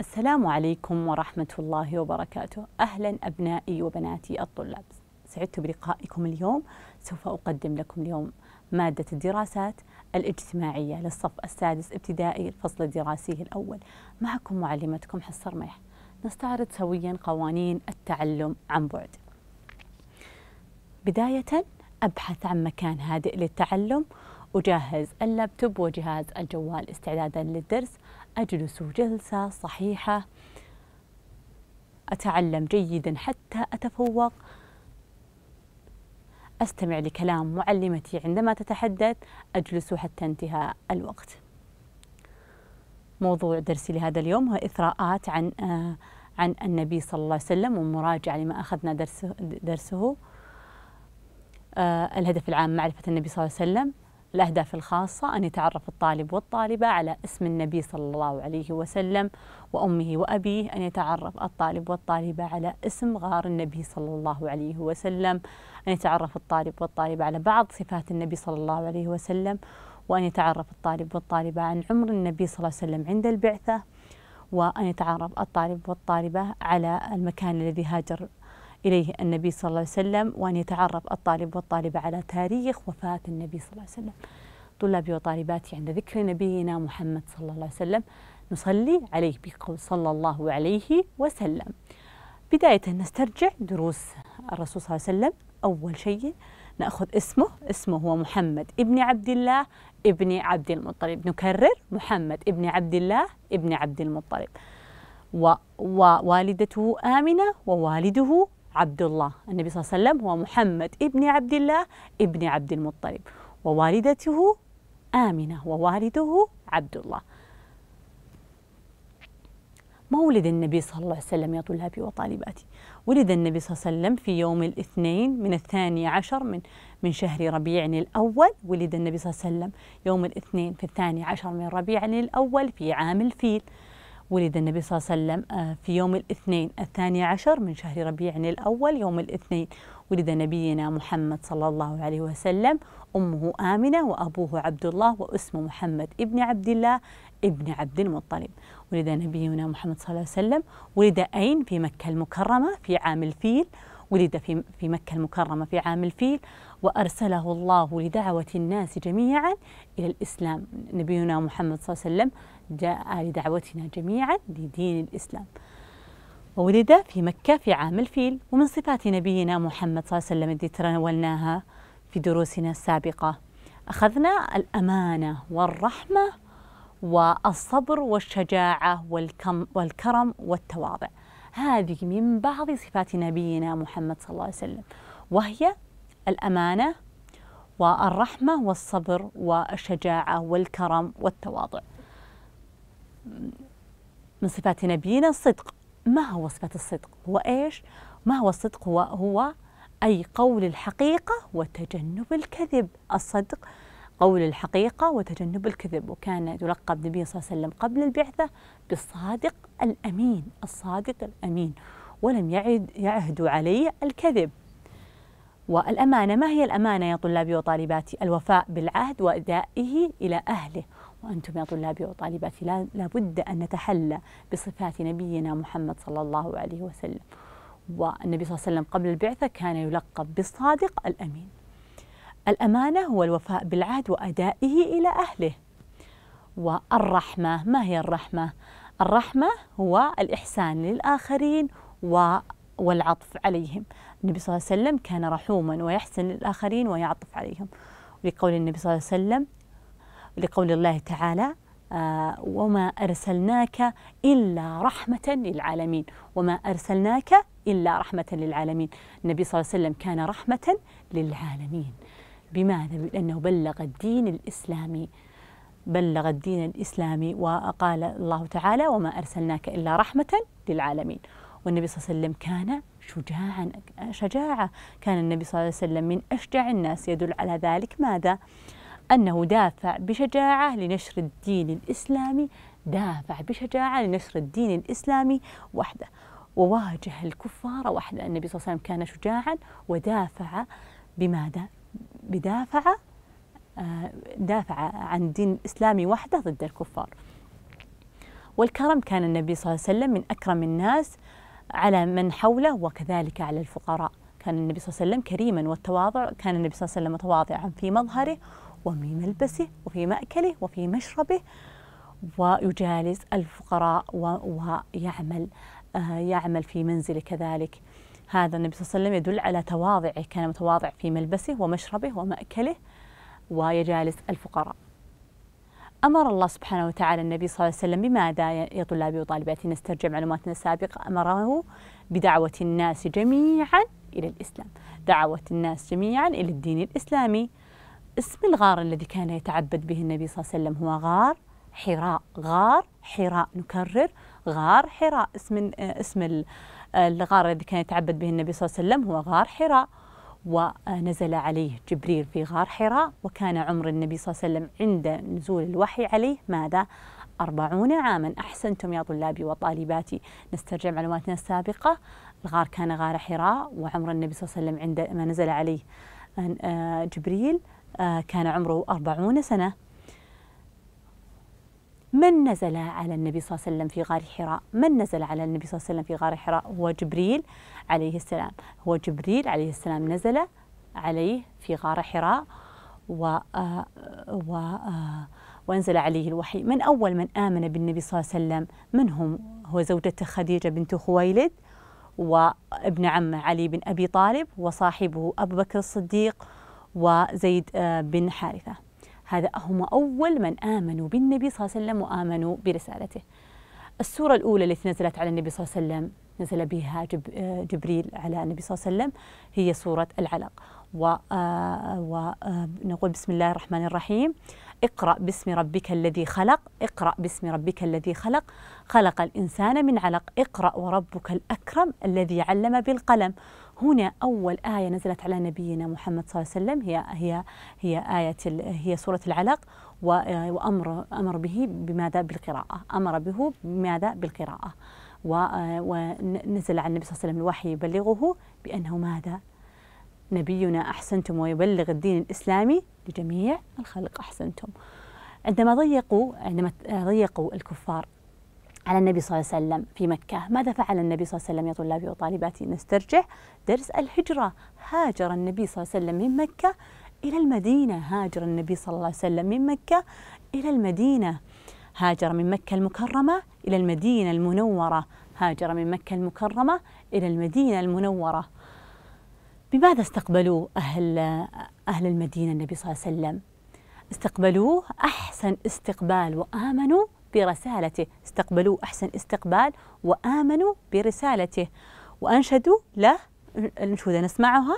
السلام عليكم ورحمة الله وبركاته أهلا أبنائي وبناتي الطلاب سعدت بلقائكم اليوم سوف أقدم لكم اليوم مادة الدراسات الاجتماعية للصف السادس ابتدائي الفصل الدراسي الأول معكم معلمتكم حصة رميح نستعرض سويا قوانين التعلم عن بعد بداية أبحث عن مكان هادئ للتعلم أجهز اللابتوب وجهاز الجوال استعدادا للدرس أجلس جلسة صحيحة أتعلم جيدا حتى أتفوق أستمع لكلام معلمتي عندما تتحدث أجلس حتى انتهاء الوقت موضوع درسي لهذا اليوم هو إثراءات عن آه، عن النبي صلى الله عليه وسلم ومراجعة لما أخذنا درسه, درسه آه، الهدف العام معرفة النبي صلى الله عليه وسلم الأهداف الخاصة أن يتعرف الطالب والطالبة على اسم النبي صلى الله عليه وسلم وأمه وأبيه أن يتعرف الطالب والطالبة على اسم غار النبي صلى الله عليه وسلم أن يتعرف الطالب والطالبة على بعض صفات النبي صلى الله عليه وسلم وأن يتعرف الطالب والطالبة عن عمر النبي صلى الله عليه وسلم عند البعثة وأن يتعرف الطالب والطالبة على المكان الذي هاجر إليه النبي صلى الله عليه وسلم وأن يتعرف الطالب والطالبة على تاريخ وفاة النبي صلى الله عليه وسلم طلابي وطالباتي عند ذكر نبينا محمد صلى الله عليه وسلم نصلي عليه بقول صلى الله عليه وسلم بداية نسترجع دروس الرسول صلى الله عليه وسلم أول شيء ناخذ اسمه اسمه هو محمد ابن عبد الله ابن عبد المطلب نكرر محمد ابن عبد الله ابن عبد المطلب ووالدته آمنة ووالده عبد الله النبي صلى الله عليه وسلم هو محمد ابن عبد الله ابن عبد المطلب ووالدته آمنة ووالده عبد الله مولد النبي صلى الله عليه وسلم يا طلابي وطالباتي ولد النبي صلى الله عليه وسلم في يوم الاثنين من الثاني عشر من من شهر ربيع الأول ولد النبي صلى الله عليه وسلم يوم الاثنين في الثاني عشر من ربيع الأول في عام الفيل ولد النبي صلى الله عليه وسلم آه، في يوم الاثنين الثاني عشر من شهر ربيع الأول يوم الاثنين ولد نبينا محمد صلى الله عليه وسلم أمه آمنة وأبوه عبد الله واسمه محمد ابن عبد الله ابن عبد المطلب ولد نبينا محمد صلى الله عليه وسلم ولد أين في مكة المكرمة في عام الفيل ولد في في مكة المكرمة في عام الفيل وأرسله الله لدعوة الناس جميعا إلى الإسلام نبينا محمد صلى الله عليه وسلم جاء لدعوتنا جميعا لدين الإسلام وولد في مكة في عام الفيل ومن صفات نبينا محمد صلى الله عليه وسلم التي تناولناها في دروسنا السابقة أخذنا الأمانة والرحمة والصبر والشجاعة والكرم والتواضع هذه من بعض صفات نبينا محمد صلى الله عليه وسلم وهي الأمانة والرحمة والصبر والشجاعة والكرم والتواضع من صفات نبينا الصدق ما هو صفة الصدق هو إيش ما هو الصدق هو, هو أي قول الحقيقة وتجنب الكذب الصدق قول الحقيقة وتجنب الكذب وكان يلقب النبي صلى الله عليه وسلم قبل البعثة بالصادق الأمين الصادق الأمين ولم يعد يعهد علي الكذب والأمانة ما هي الأمانة يا طلابي وطالباتي الوفاء بالعهد وأدائه إلى أهله وأنتم يا طلابي وطالباتي لابد أن نتحلى بصفات نبينا محمد صلى الله عليه وسلم والنبي صلى الله عليه وسلم قبل البعثة كان يلقب بالصادق الأمين الأمانة هو الوفاء بالعهد وأدائه إلى أهله والرحمة ما هي الرحمة؟ الرحمة هو الإحسان للآخرين و والعطف عليهم النبي صلى الله عليه وسلم كان رحوما ويحسن للآخرين ويعطف عليهم لقول النبي صلى الله عليه وسلم لقول الله تعالى آه، وما أرسلناك إلا رحمة للعالمين وما أرسلناك إلا رحمة للعالمين النبي صلى الله عليه وسلم كان رحمة للعالمين بماذا؟ لأنه بلغ الدين الإسلامي بلغ الدين الإسلامي وقال الله تعالى وما أرسلناك إلا رحمة للعالمين والنبي صلى الله عليه وسلم كان شجاعا شجاعة كان النبي صلى الله عليه وسلم من أشجع الناس يدل على ذلك ماذا؟ أنه دافع بشجاعة لنشر الدين الإسلامي دافع بشجاعة لنشر الدين الإسلامي وحده وواجه الكفار وحده النبي صلى الله عليه وسلم كان شجاعا ودافع بماذا؟ بدافع آه، دافع عن دين إسلامي وحده ضد الكفار والكرم كان النبي صلى الله عليه وسلم من أكرم الناس على من حوله وكذلك على الفقراء كان النبي صلى الله عليه وسلم كريما والتواضع كان النبي صلى الله عليه وسلم متواضعا في مظهره وفي ملبسه وفي مأكله وفي مشربه ويجالس الفقراء ويعمل آه، يعمل في منزله كذلك هذا النبي صلى الله عليه وسلم يدل على تواضعه كان متواضع في ملبسه ومشربه ومأكله ويجالس الفقراء أمر الله سبحانه وتعالى النبي صلى الله عليه وسلم بماذا يا طلابي وطالباتي نسترجع معلوماتنا السابقة أمره بدعوة الناس جميعا إلى الإسلام دعوة الناس جميعا إلى الدين الإسلامي اسم الغار الذي كان يتعبد به النبي صلى الله عليه وسلم هو غار حراء غار حراء نكرر غار حراء اسم آه، اسم الغار الذي كان يتعبد به النبي صلى الله عليه وسلم هو غار حراء ونزل عليه جبريل في غار حراء وكان عمر النبي صلى الله عليه وسلم عند نزول الوحي عليه ماذا؟ أربعون عاما أحسنتم يا طلابي وطالباتي نسترجع معلوماتنا السابقة الغار كان غار حراء وعمر النبي صلى الله عليه وسلم عندما نزل عليه آه، جبريل آه، كان عمره أربعون سنة من نزل على النبي صلى الله عليه وسلم في غار حراء من نزل على النبي صلى الله عليه وسلم في غار حراء هو جبريل عليه السلام هو جبريل عليه السلام نزل عليه في غار حراء و, آه، و آه، وانزل عليه الوحي من اول من امن بالنبي صلى الله عليه وسلم من هم هو زوجته خديجه بنت خويلد وابن عمه علي بن ابي طالب وصاحبه ابو بكر الصديق وزيد آه، بن حارثه هذا هم أول من آمنوا بالنبي صلى الله عليه وسلم وآمنوا برسالته السورة الأولى التي نزلت على النبي صلى الله عليه وسلم نزل بها آه، جبريل على النبي صلى الله عليه وسلم هي سورة العلق ونقول آه، آه، بسم الله الرحمن الرحيم اقرأ باسم ربك الذي خلق اقرأ باسم ربك الذي خلق خلق الإنسان من علق اقرأ وربك الأكرم الذي علم بالقلم هنا أول آية نزلت على نبينا محمد صلى الله عليه وسلم هي هي هي آية هي سورة العلق وأمر أمر به بماذا بالقراءة أمر به بماذا بالقراءة ونزل على النبي صلى الله عليه وسلم الوحي يبلغه بأنه ماذا نبينا أحسنتم ويبلغ الدين الإسلامي لجميع الخلق أحسنتم عندما ضيقوا عندما ضيقوا الكفار على النبي صلى الله عليه وسلم في مكة ماذا فعل النبي صلى الله عليه وسلم يا طلابي وطالباتي نسترجع درس الهجرة هاجر النبي صلى الله عليه وسلم من مكة إلى المدينة هاجر النبي صلى الله عليه وسلم من مكة إلى المدينة هاجر من مكة المكرمة إلى المدينة المنورة هاجر من مكة المكرمة إلى المدينة المنورة بماذا استقبلوا أهل أهل المدينة النبي صلى الله عليه وسلم استقبلوه أحسن استقبال وآمنوا برسالته استقبلوه أحسن استقبال وآمنوا برسالته وأنشدوا له أنشودة نسمعها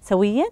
سويا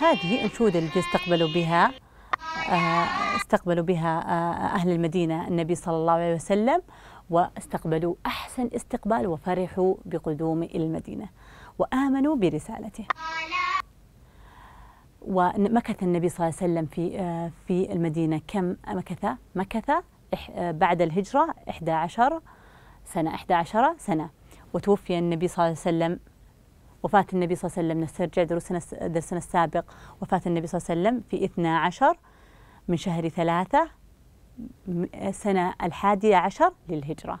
هذه أنشود التي استقبلوا بها آه، استقبلوا بها آه، أهل المدينة النبي صلى الله عليه وسلم واستقبلوا أحسن استقبال وفرحوا بقدوم إلى المدينة وآمنوا برسالته ومكث النبي صلى الله عليه وسلم في آه، في المدينة كم مكث؟ مكث بعد الهجرة 11 سنة 11 سنة وتوفي النبي صلى الله عليه وسلم وفاة النبي صلى الله عليه وسلم نسترجع درسنا درسنا السابق وفاة النبي صلى الله عليه وسلم في 12 من شهر ثلاثة سنة الحادية عشر للهجرة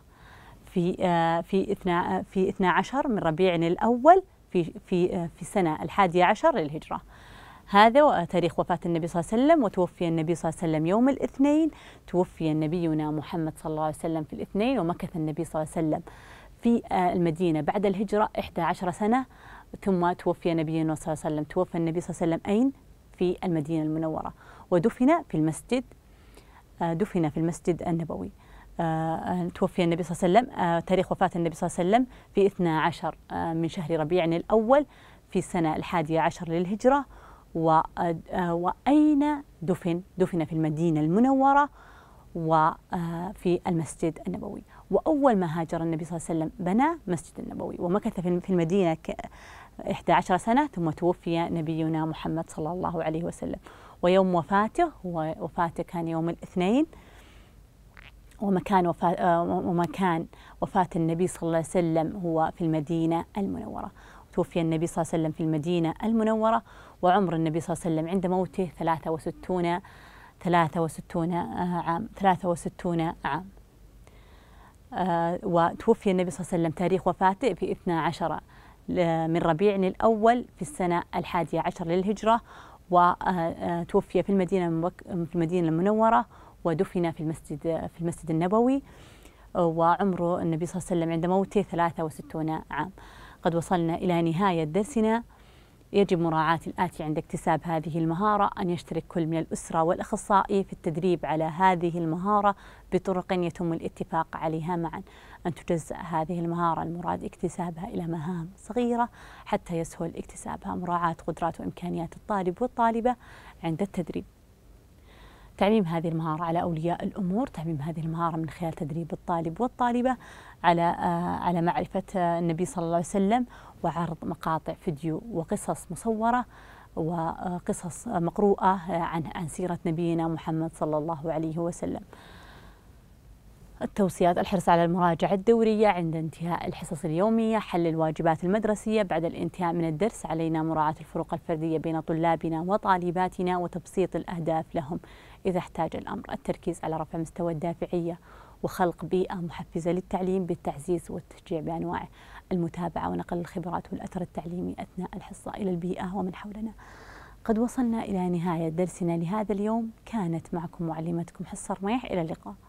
في آه، في آه، في 12 من ربيع الأول في في آه، في السنة الحادية عشر للهجرة هذا تاريخ وفاة النبي صلى الله عليه وسلم وتوفي النبي صلى الله عليه وسلم يوم الاثنين توفي نبينا محمد صلى الله عليه وسلم في الاثنين ومكث النبي صلى الله عليه وسلم في المدينة بعد الهجرة 11 سنة ثم توفي نبينا صلى الله عليه وسلم توفى النبي صلى الله عليه وسلم أين؟ في المدينة المنورة ودفن في المسجد آه، دفن في المسجد النبوي آه، آه، توفي النبي صلى الله عليه وسلم تاريخ وفاة النبي صلى الله عليه وسلم في 12 من شهر ربيع الأول في السنة الحادية عشر للهجرة وأين دفن؟ دفن في المدينة المنورة وفي المسجد النبوي وأول ما هاجر النبي صلى الله عليه وسلم بنى مسجد النبوي ومكث في المدينة 11 سنة ثم توفي نبينا محمد صلى الله عليه وسلم ويوم وفاته وفاته كان يوم الاثنين ومكان وفاة, آه، ومكان وفاة النبي صلى الله عليه وسلم هو في المدينة المنورة توفي النبي صلى الله عليه وسلم في المدينة المنورة وعمر النبي صلى الله عليه وسلم عند موته 63 63 آه، عام 63 عام آه، وتوفي النبي صلى الله عليه وسلم تاريخ وفاته في 12 من ربيع الأول في السنة الحادية عشر للهجرة وتوفي آه، آه، في المدينة في المدينة المنورة ودفن في المسجد في المسجد النبوي وعمر النبي صلى الله عليه وسلم عند موته 63 عام قد وصلنا إلى نهاية درسنا يجب مراعاة الآتي عند اكتساب هذه المهارة أن يشترك كل من الأسرة والأخصائي في التدريب على هذه المهارة بطرق يتم الاتفاق عليها معا أن تجزأ هذه المهارة المراد اكتسابها إلى مهام صغيرة حتى يسهل اكتسابها مراعاة قدرات وإمكانيات الطالب والطالبة عند التدريب تعميم هذه المهارة على أولياء الأمور تعميم هذه المهارة من خلال تدريب الطالب والطالبة على آه، على معرفة آه، النبي صلى الله عليه وسلم وعرض مقاطع فيديو وقصص مصورة وقصص مقروءة عن عن سيرة نبينا محمد صلى الله عليه وسلم. التوصيات الحرص على المراجعة الدورية عند انتهاء الحصص اليومية حل الواجبات المدرسية بعد الانتهاء من الدرس علينا مراعاة الفروق الفردية بين طلابنا وطالباتنا وتبسيط الأهداف لهم إذا احتاج الأمر التركيز على رفع مستوى الدافعية وخلق بيئة محفزة للتعليم بالتعزيز والتشجيع بأنواع المتابعة ونقل الخبرات والأثر التعليمي أثناء الحصة إلى البيئة ومن حولنا قد وصلنا إلى نهاية درسنا لهذا اليوم كانت معكم معلمتكم حصة رميح إلى اللقاء